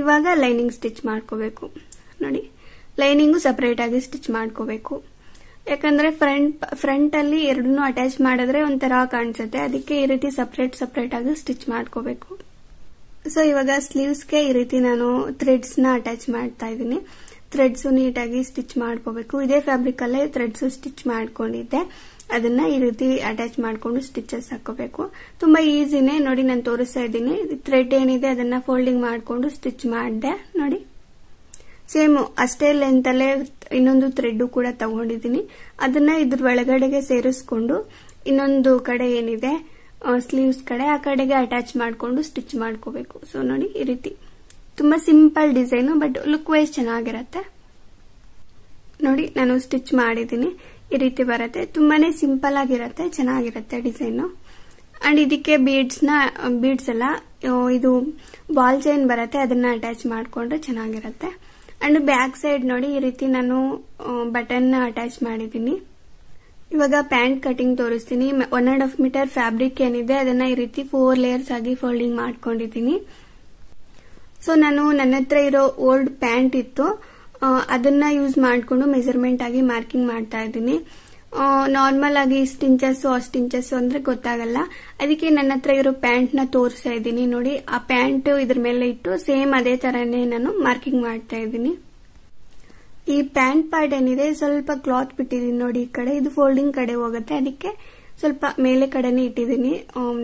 A: ಇವಾಗ ಲೈನಿಂಗ್ ಸ್ಟಿಚ್ ಮಾಡ್ಕೋಬೇಕು ನೋಡಿ ಲೈನಿಂಗು ಸಪರೇಟ್ ಆಗಿ ಸ್ಟಿಚ್ ಮಾಡ್ಕೋಬೇಕು ಯಾಕಂದ್ರೆ ಫ್ರಂಟ್ ಫ್ರಂಟ್ ಅಲ್ಲಿ ಎರಡನ್ನೂ ಅಟ್ಯಾಚ್ ಮಾಡಿದ್ರೆ ಒಂಥರ ಕಾಣಿಸುತ್ತೆ ಅದಕ್ಕೆ ಈ ರೀತಿ ಸಪರೇಟ್ ಸಪರೇಟ್ ಆಗಿ ಸ್ಟಿಚ್ ಮಾಡ್ಕೋಬೇಕು ಸೊ ಇವಾಗ ಸ್ಲೀವ್ಸ್ಗೆ ಈ ರೀತಿ ನಾನು ಥ್ರೆಡ್ಸ್ ನ ಅಟ್ಯಾಚ್ ಮಾಡ್ತಾ ಇದ್ದೀನಿ ಥ್ರೆಡ್ಸು ನೀಟಾಗಿ ಸ್ಟಿಚ್ ಮಾಡ್ಕೋಬೇಕು ಇದೇ ಫ್ಯಾಬ್ರಿಕ್ ಅಲ್ಲೇ ಥ್ರೆಡ್ಸ್ ಸ್ಟಿಚ್ ಮಾಡ್ಕೊಂಡಿದ್ದೆ ಅದನ್ನ ಈ ರೀತಿ ಅಟ್ಯಾಚ್ ಮಾಡ್ಕೊಂಡು ಸ್ಟಿಚಸ್ ಹಾಕೋಬೇಕು ತುಂಬಾ ಈಸಿನೇ ನೋಡಿ ನಾನು ತೋರಿಸ್ತಾ ಇದ್ದೀನಿ ಥ್ರೆಡ್ ಏನಿದೆ ಅದನ್ನ ಫೋಲ್ಡಿಂಗ್ ಮಾಡಿಕೊಂಡು ಸ್ಟಿಚ್ ಮಾಡಿದೆ ನೋಡಿ ಸೇಮ್ ಅಷ್ಟೇ ಲೆಂತ್ ಅಲ್ಲೇ ಇನ್ನೊಂದು ಥ್ರೆಡ್ ಕೂಡ ತಗೊಂಡಿದ್ದೀನಿ ಅದನ್ನ ಇದ್ರ ಒಳಗಡೆಗೆ ಸೇರಿಸ್ಕೊಂಡು ಇನ್ನೊಂದು ಕಡೆ ಏನಿದೆ ಸ್ಲೀವ್ಸ್ ಕಡೆ ಆ ಕಡೆಗೆ ಅಟ್ಯಾಚ್ ಮಾಡಿಕೊಂಡು ಸ್ಟಿಚ್ ಮಾಡ್ಕೋಬೇಕು ಸೊ ನೋಡಿ ಈ ರೀತಿ ತುಂಬಾ simple design but look wise ಚೆನ್ನಾಗಿರುತ್ತೆ ನೋಡಿ ನಾನು ಸ್ಟಿಚ್ ಮಾಡಿದ್ದೀನಿ ಈ ರೀತಿ ಬರುತ್ತೆ ತುಂಬಾನೇ ಸಿಂಪಲ್ ಆಗಿರುತ್ತೆ ಚೆನ್ನಾಗಿರುತ್ತೆ ಡಿಸೈನು ಅಂಡ್ ಇದಕ್ಕೆ ಬೀಡ್ಸ್ನ ಬೀಡ್ಸ್ ಎಲ್ಲ ಇದು ಬಾಲ್ ಚೈನ್ ಬರುತ್ತೆ ಅದನ್ನ ಅಟ್ಯಾಚ್ ಮಾಡಿಕೊಂಡ್ರೆ ಚೆನ್ನಾಗಿರುತ್ತೆ ಅಂಡ್ ಬ್ಯಾಕ್ ಸೈಡ್ ನೋಡಿ ಈ ರೀತಿ ನಾನು ಬಟನ್ ಅಟ್ಯಾಚ್ ಮಾಡಿದ್ದೀನಿ ಇವಾಗ ಪ್ಯಾಂಟ್ ಕಟಿಂಗ್ ತೋರಿಸ್ತೀನಿ one and half metre fabric ಏನಿದೆ ಅದನ್ನ ಈ ರೀತಿ ಫೋರ್ ಲೇಯರ್ಸ್ ಆಗಿ ಫೋಲ್ಡಿಂಗ್ ಮಾಡ್ಕೊಂಡಿದ್ದೀನಿ ಸೊ ನಾನು ನನ್ನ ಹತ್ರ ಇರೋ ಓಲ್ಡ್ ಪ್ಯಾಂಟ್ ಇತ್ತು ಅದನ್ನ ಯೂಸ್ ಮಾಡಿಕೊಂಡು ಮೆಜರ್ಮೆಂಟ್ ಆಗಿ ಮಾರ್ಕಿಂಗ್ ಮಾಡ್ತಾ ಇದ್ದೀನಿ ನಾರ್ಮಲ್ ಆಗಿ ಇಷ್ಟು ಇಂಚಸ್ ಅಷ್ಟು ಇಂಚಸ್ಸು ಅಂದ್ರೆ ಗೊತ್ತಾಗಲ್ಲ ಅದಕ್ಕೆ ನನ್ನ ಹತ್ರ ಇರೋ ಪ್ಯಾಂಟ್ ನ ತೋರಿಸ್ತಾ ಇದ್ದೀನಿ ನೋಡಿ ಆ ಪ್ಯಾಂಟ್ ಇದ್ರ ಮೇಲೆ ಇಟ್ಟು ಸೇಮ್ ಅದೇ ತರನೇ ನಾನು ಮಾರ್ಕಿಂಗ್ ಮಾಡ್ತಾ ಇದ್ದೀನಿ ಈ ಪ್ಯಾಂಟ್ ಪಾರ್ಟ್ ಏನಿದೆ ಸ್ವಲ್ಪ ಕ್ಲಾತ್ ಬಿಟ್ಟಿದ್ದೀನಿ ನೋಡಿ ಈ ಕಡೆ ಇದು ಫೋಲ್ಡಿಂಗ್ ಕಡೆ ಹೋಗುತ್ತೆ ಅದಕ್ಕೆ ಸ್ವಲ್ಪ ಮೇಲೆ ಕಡೆನೇ ಇಟ್ಟಿದ್ದೀನಿ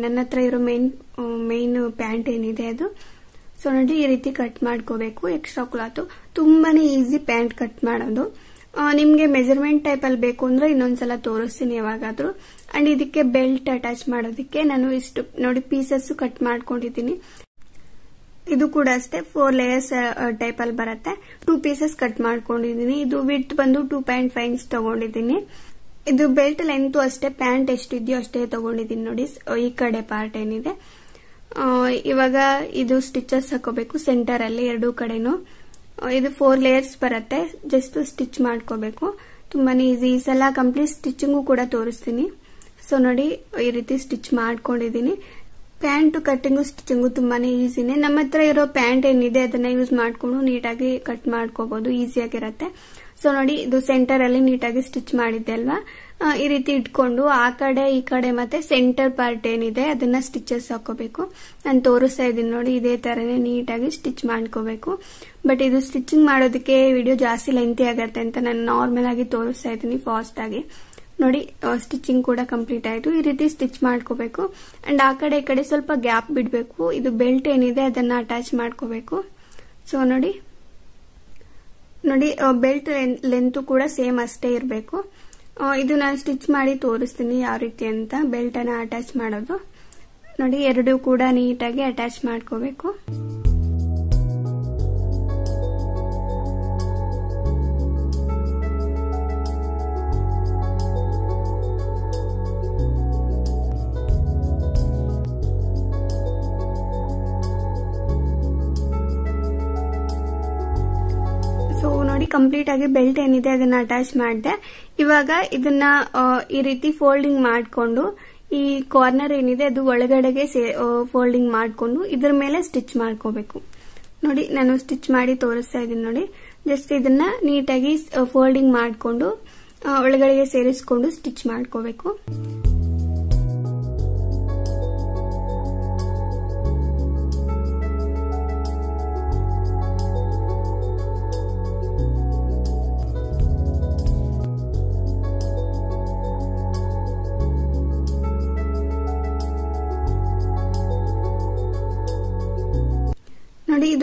A: ನನ್ನ ಹತ್ರ ಇರೋ ಮೇನ್ ಮೇನ್ ಪ್ಯಾಂಟ್ ಏನಿದೆ ಅದು ಸೊ ನೋಡಿ ಈ ರೀತಿ ಕಟ್ ಮಾಡ್ಕೋಬೇಕು ಎಕ್ಸ್ಟ್ರಾ ಕ್ಲಾತು ತುಂಬಾನೇ ಈಸಿ ಪ್ಯಾಂಟ್ ಕಟ್ ಮಾಡೋದು ನಿಮಗೆ ಮೆಜರ್ಮೆಂಟ್ ಅಲ್ಲಿ ಬೇಕು ಅಂದ್ರೆ ಇನ್ನೊಂದ್ಸಲ ತೋರಿಸ್ತೀನಿ ಯಾವಾಗಾದರೂ ಅಂಡ್ ಇದಕ್ಕೆ ಬೆಲ್ಟ್ ಅಟ್ಯಾಚ್ ಮಾಡೋದಕ್ಕೆ ನಾನು ಇಷ್ಟು ನೋಡಿ ಪೀಸಸ್ ಕಟ್ ಮಾಡ್ಕೊಂಡಿದ್ದೀನಿ ಇದು ಕೂಡ ಅಷ್ಟೇ ಫೋರ್ ಲೇಯರ್ಸ್ ಟೈಪ್ ಅಲ್ಲಿ ಬರುತ್ತೆ ಟೂ ಪೀಸಸ್ ಕಟ್ ಮಾಡ್ಕೊಂಡಿದ್ದೀನಿ ಇದು ವಿತ್ ಬಂದು ಟೂ ಪಾಯಿಂಟ್ ಫೈವ್ ಇಂಚ್ ತಗೊಂಡಿದ್ದೀನಿ ಇದು ಬೆಲ್ಟ್ ಲೆಂತ್ ಅಷ್ಟೇ ಪ್ಯಾಂಟ್ ಎಷ್ಟಿದ್ಯೋ ಅಷ್ಟೇ ತಗೊಂಡಿದ್ದೀನಿ ನೋಡಿ ಈ ಕಡೆ ಪಾರ್ಟ್ ಏನಿದೆ ಇವಾಗ ಇದು ಸ್ಟಿಚಸ್ ಹಾಕೋಬೇಕು ಸೆಂಟರ್ ಅಲ್ಲಿ ಎರಡೂ ಕಡೆನು ಇದು ಫೋರ್ ಲೇಯರ್ಸ್ ಬರುತ್ತೆ ಜಸ್ಟ್ ಸ್ಟಿಚ್ ಮಾಡ್ಕೋಬೇಕು ತುಂಬಾನೇ ಈಸಿ ಈ ಸಲ ಕಂಪ್ಲೀಟ್ ಸ್ಟಿಚಿಂಗು ಕೂಡ ತೋರಿಸ್ತೀನಿ ಸೊ ನೋಡಿ ಈ ರೀತಿ ಸ್ಟಿಚ್ ಮಾಡ್ಕೊಂಡಿದ್ದೀನಿ ಪ್ಯಾಂಟ್ ಕಟ್ಟಿಂಗು ಸ್ಟಿಚಿಂಗು ತುಂಬಾನೇ ಈಸಿನೇ ನಮ್ಮ ಹತ್ರ ಇರೋ ಪ್ಯಾಂಟ್ ಏನಿದೆ ಅದನ್ನ ಯೂಸ್ ಮಾಡಿಕೊಂಡು ನೀಟಾಗಿ ಕಟ್ ಮಾಡ್ಕೋಬಹುದು ಈಸಿಯಾಗಿರತ್ತೆ ಸೊ ನೋಡಿ ಇದು ಸೆಂಟರ್ ಅಲ್ಲಿ ನೀಟಾಗಿ ಸ್ಟಿಚ್ ಮಾಡಿದ್ದೆ ಅಲ್ವಾ ಈ ರೀತಿ ಇಟ್ಕೊಂಡು ಆ ಕಡೆ ಈ ಕಡೆ ಮತ್ತೆ ಸೆಂಟರ್ ಪಾರ್ಟ್ ಏನಿದೆ ಅದನ್ನ ಸ್ಟಿಚಸ್ ಹಾಕೋಬೇಕು ನಾನು ತೋರಿಸ್ತಾ ಇದ್ದೀನಿ ನೋಡಿ ಇದೇ ತರನೇ ನೀಟಾಗಿ ಸ್ಟಿಚ್ ಮಾಡ್ಕೋಬೇಕು ಬಟ್ ಇದು ಸ್ಟಿಚಿಂಗ್ ಮಾಡೋದಕ್ಕೆ ವಿಡಿಯೋ ಜಾಸ್ತಿ ಲೆಂತಿ ಆಗತ್ತೆ ಅಂತ ನಾನು ನಾರ್ಮಲ್ ಆಗಿ ತೋರಿಸ್ತಾ ಇದ್ದೀನಿ ಫಾಸ್ಟ್ ಆಗಿ ನೋಡಿ ಸ್ಟಿಚಿಂಗ್ ಕೂಡ ಕಂಪ್ಲೀಟ್ ಆಯಿತು ಈ ರೀತಿ ಸ್ಟಿಚ್ ಮಾಡ್ಕೋಬೇಕು ಅಂಡ್ ಆ ಕಡೆ ಈ ಕಡೆ ಸ್ವಲ್ಪ ಗ್ಯಾಪ್ ಬಿಡಬೇಕು ಇದು ಬೆಲ್ಟ್ ಏನಿದೆ ಅದನ್ನ ಅಟ್ಯಾಚ್ ಮಾಡ್ಕೋಬೇಕು ಸೊ ನೋಡಿ ನೋಡಿ ಬೆಲ್ಟ್ ಲೆಂತ್ ಕೂಡ ಸೇಮ್ ಅಷ್ಟೇ ಇರಬೇಕು ಇದು ನಾನು ಸ್ಟಿಚ್ ಮಾಡಿ ತೋರಿಸ್ತೀನಿ ಯಾವ ರೀತಿ ಅಂತ ಬೆಲ್ಟನ್ನು ಅಟ್ಯಾಚ್ ಮಾಡೋದು ನೋಡಿ ಎರಡು ಕೂಡ ನೀಟಾಗಿ ಅಟ್ಯಾಚ್ ಮಾಡ್ಕೋಬೇಕು ಕಂಪ್ಲೀಟ್ ಆಗಿ ಬೆಲ್ಟ್ ಏನಿದೆ ಅದನ್ನ ಅಟ್ಯಾಚ್ ಮಾಡಿದೆ ಇವಾಗ ಇದನ್ನ ಈ ರೀತಿ ಫೋಲ್ಡಿಂಗ್ ಮಾಡಿಕೊಂಡು ಈ ಕಾರ್ನರ್ ಏನಿದೆ ಅದು ಒಳಗಡೆಗೆ ಫೋಲ್ಡಿಂಗ್ ಮಾಡಿಕೊಂಡು ಇದ್ರ ಮೇಲೆ ಸ್ಟಿಚ್ ಮಾಡ್ಕೋಬೇಕು ನೋಡಿ ನಾನು ಸ್ಟಿಚ್ ಮಾಡಿ ತೋರಿಸ್ತಾ ಇದ್ದೀನಿ ನೋಡಿ ಜಸ್ಟ್ ಇದನ್ನ ನೀಟಾಗಿ ಫೋಲ್ಡಿಂಗ್ ಮಾಡಿಕೊಂಡು ಒಳಗಡೆಗೆ ಸೇರಿಸ್ಕೊಂಡು ಸ್ಟಿಚ್ ಮಾಡ್ಕೋಬೇಕು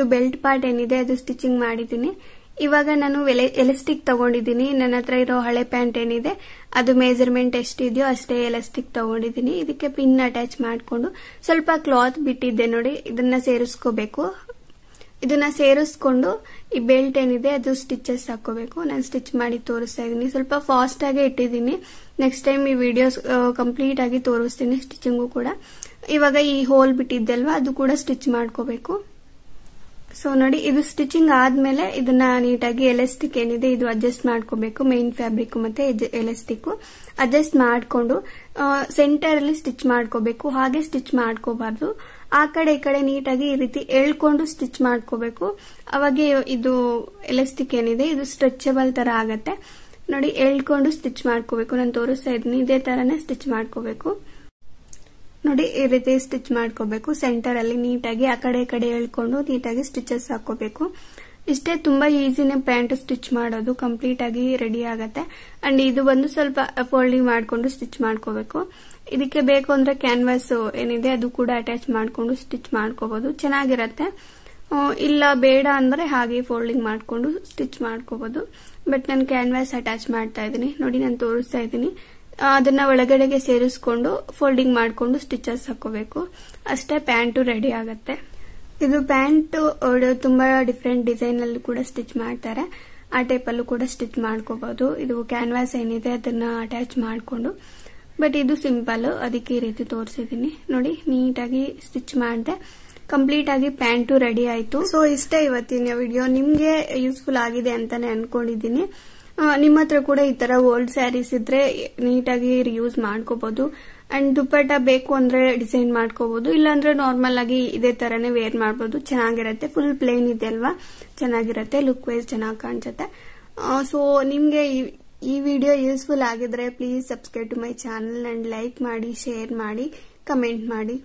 A: ಇದು ಬೆಲ್ಟ್ ಪಾರ್ಟ್ ಏನಿದೆ ಅದು ಸ್ಟಿಚಿಂಗ್ ಮಾಡಿದ್ದೀನಿ ಇವಾಗ ನಾನು ಎಲೆಸ್ಟಿಕ್ ತಗೊಂಡಿದ್ದೀನಿ ನನ್ನ ಹತ್ರ ಇರೋ ಹಳೆ ಪ್ಯಾಂಟ್ ಏನಿದೆ ಅದು ಮೇಜರ್ಮೆಂಟ್ ಎಷ್ಟಿದೆಯೋ ಅಷ್ಟೇ ಎಲೆಸ್ಟಿಕ್ ತಗೊಂಡಿದ್ದೀನಿ ಇದಕ್ಕೆ ಪಿನ್ ಅಟ್ಯಾಚ್ ಮಾಡಿಕೊಂಡು ಸ್ವಲ್ಪ ಕ್ಲಾತ್ ಬಿಟ್ಟಿದ್ದೆ ನೋಡಿ ಇದನ್ನ ಸೇರಿಸ್ಕೋಬೇಕು ಇದನ್ನ ಸೇರಿಸ್ಕೊಂಡು ಈ ಬೆಲ್ಟ್ ಏನಿದೆ ಅದು ಸ್ಟಿಚಸ್ ಹಾಕೋಬೇಕು ನಾನು ಸ್ಟಿಚ್ ಮಾಡಿ ತೋರಿಸ್ತಾ ಇದ್ದೀನಿ ಸ್ವಲ್ಪ ಫಾಸ್ಟ್ ಆಗಿ ಇಟ್ಟಿದ್ದೀನಿ ನೆಕ್ಸ್ಟ್ ಟೈಮ್ ಈ ವಿಡಿಯೋಸ್ ಕಂಪ್ಲೀಟ್ ಆಗಿ ತೋರಿಸ್ತೀನಿ ಸ್ಟಿಚಿಂಗು ಕೂಡ ಇವಾಗ ಈ ಹೋಲ್ ಬಿಟ್ಟಿದ್ದಲ್ವಾ ಅದು ಕೂಡ ಸ್ಟಿಚ್ ಮಾಡ್ಕೋಬೇಕು ಸೊ ನೋಡಿ ಇದು ಸ್ಟಿಚಿಂಗ್ ಆದ್ಮೇಲೆ ಇದನ್ನ ನೀಟಾಗಿ ಎಲೆಸ್ಟಿಕ್ ಏನಿದೆ ಇದು ಅಡ್ಜಸ್ಟ್ ಮಾಡ್ಕೋಬೇಕು ಮೇನ್ ಫ್ಯಾಬ್ರಿಕ್ ಮತ್ತೆ ಎಲೆಸ್ಟಿಕ್ ಅಡ್ಜಸ್ಟ್ ಮಾಡಿಕೊಂಡು ಸೆಂಟರ್ ಅಲ್ಲಿ ಸ್ಟಿಚ್ ಮಾಡ್ಕೋಬೇಕು ಹಾಗೆ ಸ್ಟಿಚ್ ಮಾಡ್ಕೋಬಾರ್ದು ಆ ಕಡೆ ಈ ಕಡೆ ನೀಟಾಗಿ ಈ ರೀತಿ ಎಳ್ಕೊಂಡು ಸ್ಟಿಚ್ ಮಾಡ್ಕೋಬೇಕು ಅವಾಗೆ ಇದು ಎಲೆಸ್ಟಿಕ್ ಏನಿದೆ ಇದು ಸ್ಟ್ರೆಚಬಲ್ ತರ ಆಗತ್ತೆ ನೋಡಿ ಎಳ್ಕೊಂಡು ಸ್ಟಿಚ್ ಮಾಡ್ಕೋಬೇಕು ನಾನು ತೋರಿಸ್ತಾ ಇದ್ದೀನಿ ಇದೇ ತರನೇ ಸ್ಟಿಚ್ ಮಾಡ್ಕೋಬೇಕು ನೋಡಿ ಈ ರೀತಿ ಸ್ಟಿಚ್ ಮಾಡ್ಕೋಬೇಕು ಸೆಂಟರ್ ಅಲ್ಲಿ ನೀಟಾಗಿ ಆ ಕಡೆ ಕಡೆ ಹೇಳ್ಕೊಂಡು ನೀಟಾಗಿ ಸ್ಟಿಚಸ್ ಹಾಕೋಬೇಕು ಇಷ್ಟೇ ತುಂಬಾ ಈಸಿನೇ ಪ್ಯಾಂಟ್ ಸ್ಟಿಚ್ ಮಾಡೋದು ಕಂಪ್ಲೀಟ್ ಆಗಿ ರೆಡಿ ಆಗತ್ತೆ ಅಂಡ್ ಇದು ಬಂದು ಸ್ವಲ್ಪ ಫೋಲ್ಡಿಂಗ್ ಮಾಡಿಕೊಂಡು ಸ್ಟಿಚ್ ಮಾಡ್ಕೋಬೇಕು ಇದಕ್ಕೆ ಬೇಕು ಅಂದ್ರೆ ಕ್ಯಾನ್ವಾಸ್ ಏನಿದೆ ಅದು ಕೂಡ ಅಟ್ಯಾಚ್ ಮಾಡಿಕೊಂಡು ಸ್ಟಿಚ್ ಮಾಡ್ಕೋಬಹುದು ಚೆನ್ನಾಗಿರತ್ತೆ ಇಲ್ಲ ಬೇಡ ಅಂದ್ರೆ ಹಾಗೆ ಫೋಲ್ಡಿಂಗ್ ಮಾಡಿಕೊಂಡು ಸ್ಟಿಚ್ ಮಾಡ್ಕೋಬಹುದು ಬಟ್ ನಾನು ಕ್ಯಾನ್ವಾಸ್ ಅಟ್ಯಾಚ್ ಮಾಡ್ತಾ ಇದ್ದೀನಿ ನೋಡಿ ನಾನು ತೋರಿಸ್ತಾ ಇದ್ದೀನಿ ಅದನ್ನ ಒಳಗಡೆಗೆ ಸೇರಿಸ್ಕೊಂಡು ಫೋಲ್ಡಿಂಗ್ ಮಾಡಿಕೊಂಡು ಸ್ಟಿಚಸ್ ಹಾಕೋಬೇಕು ಅಷ್ಟೇ ಪ್ಯಾಂಟು ರೆಡಿ ಆಗುತ್ತೆ ಇದು ಪ್ಯಾಂಟ್ ತುಂಬಾ ಡಿಫ್ರೆಂಟ್ ಡಿಸೈನ್ ಅಲ್ಲಿ ಕೂಡ ಸ್ಟಿಚ್ ಮಾಡ್ತಾರೆ ಆ ಟೈಪ್ ಅಲ್ಲೂ ಕೂಡ ಸ್ಟಿಚ್ ಮಾಡ್ಕೋಬಹುದು ಇದು ಕ್ಯಾನ್ವಾಸ್ ಏನಿದೆ ಅದನ್ನ ಅಟ್ಯಾಚ್ ಮಾಡಿಕೊಂಡು ಬಟ್ ಇದು ಸಿಂಪಲ್ ಅದಕ್ಕೆ ಈ ರೀತಿ ತೋರಿಸಿದೀನಿ ನೋಡಿ ನೀಟಾಗಿ ಸ್ಟಿಚ್ ಮಾಡಿದೆ ಕಂಪ್ಲೀಟ್ ಆಗಿ ಪ್ಯಾಂಟು ರೆಡಿ ಆಯ್ತು ಸೊ ಇಷ್ಟೇ ಇವತ್ತಿನ ವಿಡಿಯೋ ನಿಮ್ಗೆ ಯೂಸ್ಫುಲ್ ಆಗಿದೆ ಅಂತಾನೆ ಅನ್ಕೊಂಡಿದ್ದೀನಿ ನಿಮ್ಮ ಹತ್ರ ಕೂಡ ಈ ತರ ಓಲ್ಡ್ ಸ್ಯಾರೀಸ್ ಇದ್ರೆ ನೀಟಾಗಿ ರಿಯೂಸ್ ಮಾಡ್ಕೋಬಹುದು ಅಂಡ್ ದುಪ್ಪಟ್ಟ ಬೇಕು ಅಂದ್ರೆ ಡಿಸೈನ್ ಮಾಡ್ಕೋಬಹುದು ಇಲ್ಲಾಂದ್ರೆ ನಾರ್ಮಲ್ ಆಗಿ ಇದೇ ತರನೇ ವೇರ್ ಮಾಡಬಹುದು ಚೆನ್ನಾಗಿರುತ್ತೆ ಫುಲ್ ಪ್ಲೇನ್ ಇದೆ ಅಲ್ವಾ ಚೆನ್ನಾಗಿರುತ್ತೆ ಲುಕ್ ವೈಸ್ ಚೆನ್ನಾಗಿ ಕಾಣಿಸುತ್ತೆ ಸೊ ನಿಮ್ಗೆ ಈ ವಿಡಿಯೋ ಯೂಸ್ಫುಲ್ ಆಗಿದ್ರೆ please subscribe to my channel and like ಮಾಡಿ ಶೇರ್ ಮಾಡಿ ಕಮೆಂಟ್ ಮಾಡಿ